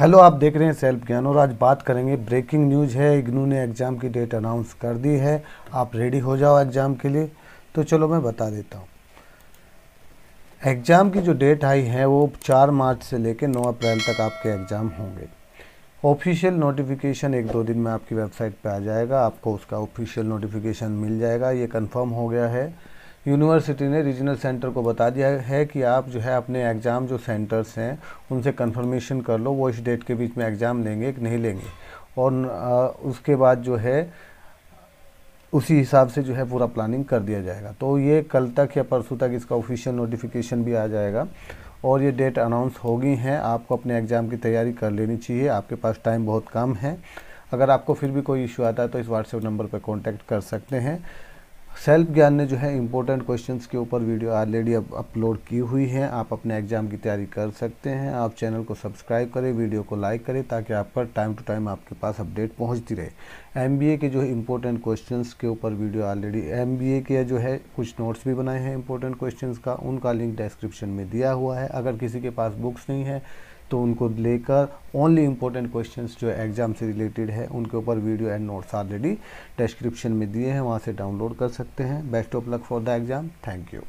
hello आप देख रहे हैं सेल्फ ज्ञान और आज बात करेंगे ब्रेकिंग न्यूज है इग्नू ने एग्ज़ाम की डेट अनाउंस कर दी है आप रेडी हो जाओ एग्ज़ाम के लिए तो चलो मैं बता देता हूँ एग्ज़ाम की जो डेट आई है वो चार मार्च से लेकर नौ अप्रैल तक आपके एग्ज़ाम होंगे ऑफिशियल नोटिफिकेशन एक दो दिन में आपकी वेबसाइट पे आ जाएगा आपको उसका ऑफिशियल नोटिफिकेशन मिल जाएगा ये कंफर्म हो गया है यूनिवर्सिटी ने रीजनल सेंटर को बता दिया है कि आप जो है अपने एग्ज़ाम जो सेंटर्स हैं उनसे कंफर्मेशन कर लो वो इस डेट के बीच में एग्ज़ाम लेंगे कि नहीं लेंगे और उसके बाद जो है उसी हिसाब से जो है पूरा प्लानिंग कर दिया जाएगा तो ये कल तक या परसों तक इसका ऑफिशियल नोटिफिकेशन भी आ जाएगा और ये डेट अनाउंस हो गई हैं आपको अपने एग्ज़ाम की तैयारी कर लेनी चाहिए आपके पास टाइम बहुत कम है अगर आपको फिर भी कोई इशू आता है तो इस व्हाट्सएप नंबर पर कॉन्टैक्ट कर सकते हैं सेल्फ ज्ञान ने जो है इम्पोर्टेंट क्वेश्चंस के ऊपर वीडियो ऑलरेडी अब अपलोड की हुई है आप अपने एग्जाम की तैयारी कर सकते हैं आप चैनल को सब्सक्राइब करें वीडियो को लाइक करें ताकि आपका टाइम टू टाइम आपके पास अपडेट पहुंचती रहे एमबीए के जो है इम्पोर्टेंट क्वेश्चन के ऊपर वीडियो ऑलरेडी एम के जो है कुछ नोट्स भी बनाए हैं इंपॉर्टेंट क्वेश्चन का उनका लिंक डिस्क्रिप्शन में दिया हुआ है अगर किसी के पास बुक्स नहीं है तो उनको लेकर ओनली इंपॉर्टेंट क्वेश्चन जो एग्जाम से रिलेटेड है उनके ऊपर video and notes already description में दिए हैं वहाँ से डाउनलोड कर सकते हैं best of luck for the exam thank you